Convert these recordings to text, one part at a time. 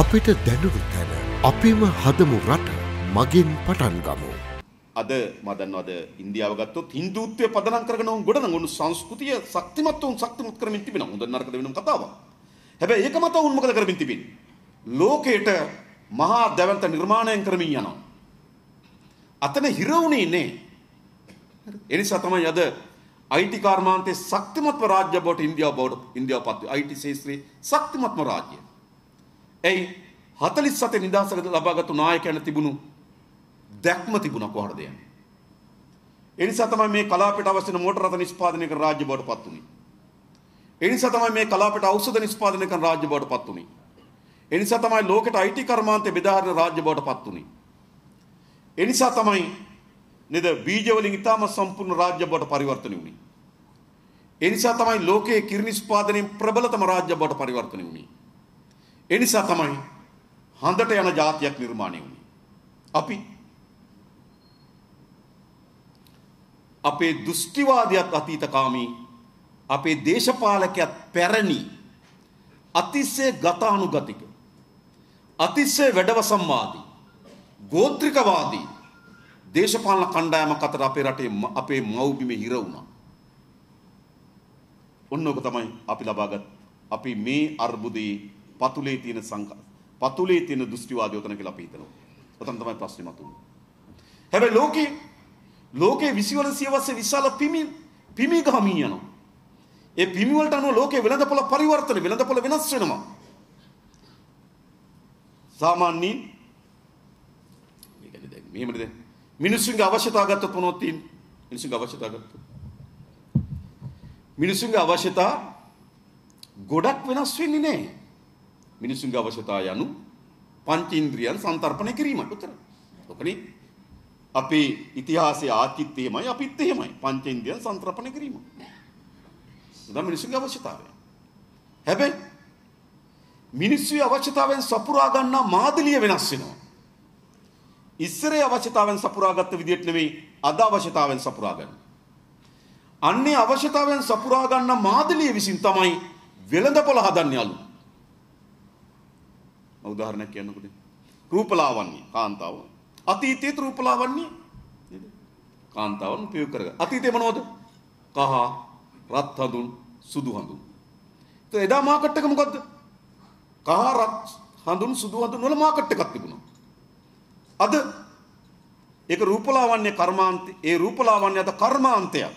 අපිට දැනුරු තැන අපිම හදමු රට මගින් පටන් ගමු. අද මදන්නවද ඉන්දියාව ගත්තොත් හින්දුත්වය පදනම් කරගෙන උන් ගොඩනගන උන් සංස්කෘතිය ශක්තිමත් උන් ශක්තිමත් කරමින් තිබෙනවා. හොඳ නරකද වෙනම කතාවක්. හැබැයි ඒක මත උන් මොකද කරමින් තිබෙන්නේ? ලෝකයට මහා දැවන්ත නිර්මාණයෙන් කරමින් යනවා. අතන හිර වුණේ නේ. ඒ නිසා තමයි අද IT කර්මාන්තයේ ශක්තිමත්ම රාජ්‍ය බවට ඉන්දියාව බවට ඉන්දියාව පත් වෙයි. IT ශාස්ත්‍රයේ ශක්තිමත්ම රාජ්‍යය. ඇයි 47 නිදහසකට ලබාගත්තු නායකයන් තිබුණු දැක්ම තිබුණා කොහොමද යන්නේ? ඒ නිසා තමයි මේ කලාපයට අවශ්‍ය වෙන මෝටර රථ නිෂ්පාදනය කරන රාජ්‍ය බවට පත් වුනේ. ඒ නිසා තමයි මේ කලාපයට ඖෂධ නිෂ්පාදනය කරන රාජ්‍ය බවට පත් වුනේ. ඒ නිසා තමයි ලෝකෙට IT කර්මාන්තය බෙදා හරින රාජ්‍ය බවට පත් වුනේ. ඒ නිසා තමයි නේද බීජ වලින් ඉතාම සම්පූර්ණ රාජ්‍ය බවට පරිවර්තනය වුනේ. ඒ නිසා තමයි ලෝකයේ කිරි නිෂ්පාදනයේ ප්‍රබලතම රාජ්‍ය බවට පරිවර්තනය වුනේ. ඒ නිසා තමයි හඳට යන જાතියක් නිර්මාණය වුනේ. අපි අපේ දෘෂ්ටිවාදියත් අතීතකාමී අපේ දේශපාලකයත් පැරණි අතිශය ගතානුගතික අතිශය වැඩවසම්වාදී ගෝත්‍රිකවාදී දේශපාලන කණ්ඩායමක් අතර අපේ රටේ අපේ මව්බිමේ හිර වුණා. ඔන්න ඕක තමයි අපි ලබාගත් අපි මේ අර්බුදේ පතුලේ තියෙන සංකල්ප පතුලේ තියෙන දෘෂ්ටිවාදය උතන කියලා අපි හිතනවා. උතන තමයි ප්‍රශ්නේ මතුවේ. හැබැයි ලෝකේ ලෝකේ 20 වන සියවසේ විශාල පිමි පිමි ගහමින් යනවා. ඒ පිමි වලට අනුව ලෝකේ වෙළඳපොළ පරිවර්තන වෙළඳපොළ වෙනස් වෙනවා. සාමාන්‍යයෙන් මේකද දැන් මෙහෙමද දැන් මිනිස්සුන්ගේ අවශ්‍යතාව ගත්තොත් මොනවද තියෙන්නේ? මිනිස්සුන්ගේ අවශ්‍යතාව ගත්තොත් මිනිස්සුන්ගේ අවශ්‍යතා ගොඩක් වෙනස් වෙන්නේ නැහැ. මිනිසුන්ගේ අවශ්‍යතා යනු පංචේන්ද්‍රියන් සන්තර්පණය කිරීමයි උතර. ඔකනේ අපේ ඉතිහාසයේ ආචිත් එහෙමයි අපිත් එහෙමයි පංචේන්ද්‍රියන් සන්තර්පණය කිරීම. උදා මිනිසුන්ගේ අවශ්‍යතාවය. හැබැයි මිනිස්සුගේ අවශ්‍යතාවෙන් සපුරා ගන්නා මාදලිය වෙනස් වෙනවා. ඉස්සරේ අවශ්‍යතාවෙන් සපුරාගත්ත විදිහට නෙවෙයි අද අවශ්‍යතාවෙන් සපුරා ගන්න. අන්නේ අවශ්‍යතාවෙන් සපුරා ගන්න මාදලිය විසින් තමයි වෙළඳපොළ හදන්නේ අලුත්. මම උදාහරණයක් කියන්නකොද රූපලාවන්‍ය කාන්තාව අතීතයේ රූපලාවන්‍ය නේද කාන්තාවන් ප්‍රයෝග කරගන්න අතීතේ මොනවද කහ රත් හඳුන් සුදු හඳුන් ඒත් එදා මාකට් එක මොකද්ද කහ රත් හඳුන් සුදු හඳුන් වල මාකට් එකක් තිබුණා අද ඒක රූපලාවන්‍ය කර්මාන්තේ ඒ රූපලාවන්‍ය අද කර්මාන්තයක්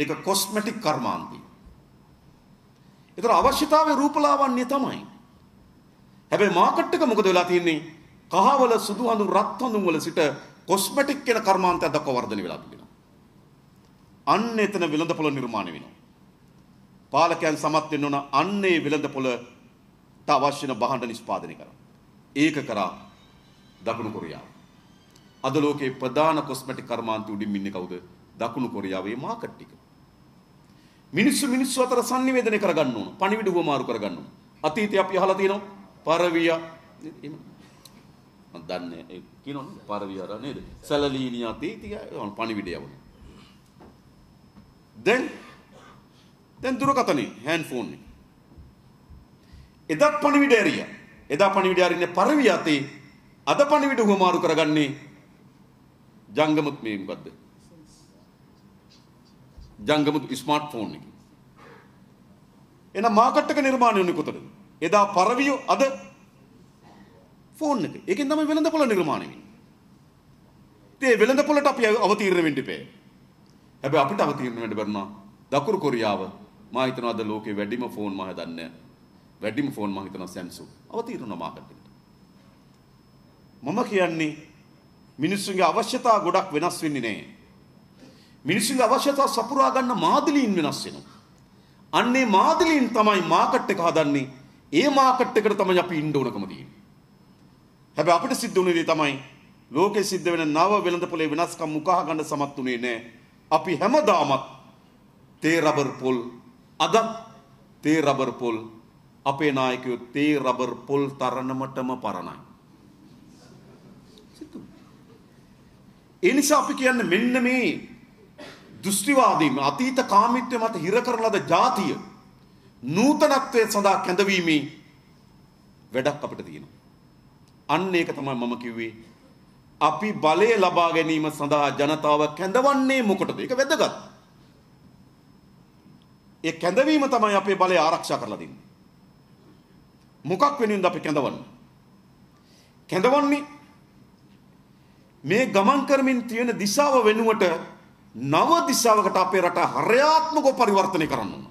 ඒක කොස්මටික් කර්මාන්තය ඒතර අවශ්‍යතාවය රූපලාවන්‍ය තමයි හැබැයි මාකට් එක මොකද වෙලා තියෙන්නේ? කහවල සුදු හඳුන් රත් හඳුන් වල සිට කොස්මැටික් කියන කර්මාන්තයක් දක්වා වර්ධනය වෙලා තිබෙනවා. අන්න එතන විලඳපොළ නිර්මාණය වෙනවා. පාලකයන් සමත් වෙන්න ඕන අන්නේ විලඳපොළට අවශ්‍ය වෙන බහඬ නිෂ්පාදනය කරන්න. ඒක කරා දකුණු කොරියාව. අද ලෝකේ ප්‍රධාන කොස්මැටික් කර්මාන්ත උඩින් ඉන්නේ කවුද? දකුණු කොරියාවේ මාකට් එක. මිනිස්සු මිනිස්සු අතර sannivedanaya කරගන්න ඕන. පණිවිඩ වමාරු කරගන්න ඕන. අතීතයේ අපි අහලා තියෙනවා පරවියා දන්නේ කියනොත් පරවියර නේද සැලලීනියා තීතිය පණිවිඩය වුණ දැන් දැන් දුරකථනේ හෑන්ඩ් ෆෝන් එක එදා පණිවිඩය ඇරියා එදා පණිවිඩය අරින්නේ පරවියාතේ අද පණිවිඩ හුවමාරු කරගන්නේ ජංගමත් මේ මොකද්ද ජංගමත් ස්මාර්ට් ෆෝන් එක එන මාකට් එක නිර්මාණය වෙන්නේ කොතනද එදා පරවියෝ අද ෆෝන් එක. ඒකෙන් තමයි වෙළඳ පොළ නිර්මාණය වෙන්නේ. ඒ වෙළඳ පොළට අපි අවතීර්ණ වෙන්න ඉපේ. හැබැයි අපිට අවතීර්ණ වෙන්න බැරුණා. දකුණු කොරියාව මා හිතනවා අද ලෝකේ වැඩිම ෆෝන් මම හදන්නේ. වැඩිම ෆෝන් මම හිතනවා Samsung. අවතීර්ණ මාකට් එකට. මම කියන්නේ මිනිස්සුන්ගේ අවශ්‍යතා ගොඩක් වෙනස් වෙන්නේ නැහැ. මිනිස්සුන්ගේ අවශ්‍යතා සපුරා ගන්න මාදිලීන් වෙනස් වෙනවා. අන්නේ මාදිලීන් තමයි මාකට් එක හදන්නේ. ඒ මාකට් එකට තමයි අපි ඉන්න ඕනකම තියෙන්නේ. හැබැයි අපිට සිද්ධ වුණේ තමයි ලෝකෙ සිද්ධ වෙන නව වෙළඳපොලේ වෙනස්කම් මුකහා ගන්න සමත් උනේ නැහැ. අපි හැමදාමත් තේ රබර් පොල් අද තේ රබර් පොල් අපේ නායකයෝ තේ රබර් පොල් තරණමටම පරණයි. ඒ නිසා අපි කියන්නේ මෙන්න මේ දෘෂ්ටිවාදී අතීත කාමීත්වය මත හිර කරලද ජාතිය නූතනත්වය සඳහා කැඳවීමේ වැඩක් අපිට තියෙනවා. අන්න ඒක තමයි මම කිව්වේ අපි බලය ලබා ගැනීම සඳහා ජනතාව කැඳවන්නේ මොකටද? ඒක වැදගත්. ඒ කැඳවීම තමයි අපේ බලය ආරක්ෂා කරලා දෙන්නේ. මොකක් වෙනුවෙන්ද අපි කැඳවන්නේ? කැඳවන්නේ මේ ගමන් කරමින් තියෙන දිශාව වෙනුවට නව දිශාවකට අපේ රට හරයාත්මකව පරිවර්තනය කරන්න ඕන.